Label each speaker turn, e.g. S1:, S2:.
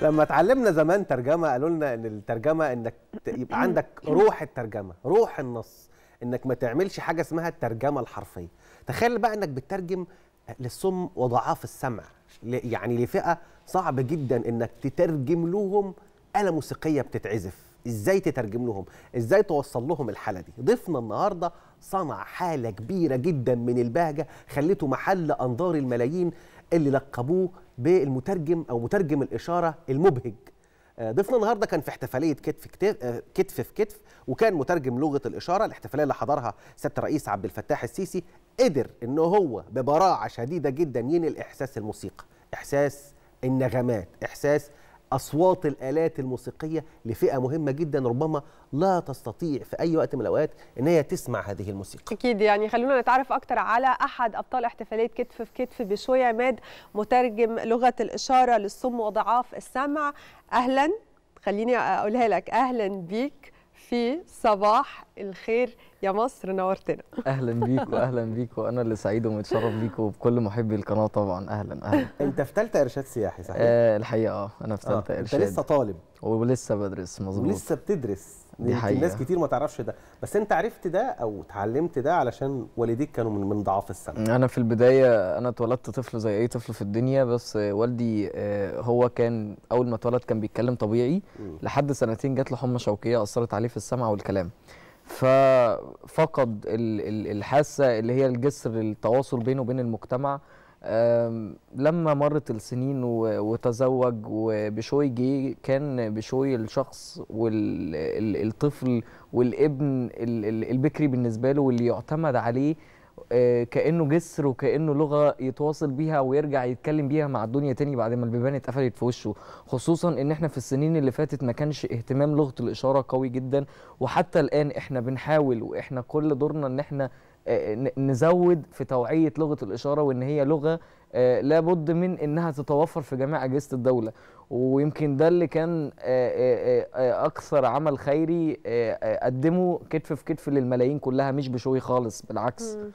S1: لما اتعلمنا زمان ترجمه قالوا لنا ان الترجمه انك يبقى عندك روح الترجمه روح النص انك ما تعملش حاجه اسمها الترجمه الحرفيه تخيل بقى انك بتترجم للسم وضعاف السمع يعني لفئه صعب جدا انك تترجم لهم آلة موسيقية بتتعزف ازاي تترجم لهم ازاي توصل لهم الحالة دي ضيفنا النهاردة صنع حالة كبيرة جدا من البهجة خليته محل أنظار الملايين اللي لقبوه بالمترجم او مترجم الاشاره المبهج آه، ضيفنا النهارده كان في احتفاليه كتف آه، كتف في كتف وكان مترجم لغه الاشاره الاحتفاليه اللي حضرها سياده الرئيس عبد الفتاح السيسي قدر ان هو ببراعه شديده جدا ينقل احساس الموسيقى احساس النغمات احساس اصوات الالات الموسيقيه لفئه مهمه جدا ربما لا تستطيع في اي وقت من الاوقات ان هي تسمع هذه الموسيقى
S2: اكيد يعني خلونا نتعرف اكتر على احد ابطال احتفاليه كتف في كتف بشوي عماد مترجم لغه الاشاره للصم وضعاف السمع اهلا خليني اقولها لك اهلا بيك في صباح الخير يا مصر نورتنا
S3: اهلا بيكوا اهلا بيكوا انا اللي سعيد ومتشرف بيكوا وبكل محبي القناه طبعا اهلا اهلا انت في ثالثه ارشاد سياحي صحيح آه الحقيقه اه انا في ثالثه آه. ارشاد انت لسه طالب ولسه بدرس مظبوط ولسه بتدرس دي حقيقة. ناس كتير ما تعرفش
S1: ده بس انت عرفت ده او اتعلمت ده علشان والديك كانوا من من ضعاف السمع انا
S3: في البدايه انا اتولدت طفل زي اي طفل في الدنيا بس والدي آه، هو كان اول ما اتولد كان بيتكلم طبيعي لحد سنتين جات له حمى شوكيه اثرت عليه في السمع والكلام ففقد الحاسه اللي هي الجسر التواصل بينه وبين المجتمع لما مرت السنين وتزوج وبشوي جه كان بشوي الشخص والطفل والابن البكري بالنسبه له واللي يعتمد عليه آه، كانه جسر وكانه لغه يتواصل بيها ويرجع يتكلم بيها مع الدنيا تاني بعد ما البيبان اتقفلت في وشه خصوصا ان احنا في السنين اللي فاتت ما كانش اهتمام لغه الاشاره قوي جدا وحتى الان احنا بنحاول واحنا كل دورنا ان احنا آه، نزود في توعيه لغه الاشاره وان هي لغه آه، لابد من انها تتوفر في جميع اجهزه الدوله ويمكن ده اللي كان اكثر عمل خيري قدمه كتف في كتف للملايين كلها مش بشوي خالص بالعكس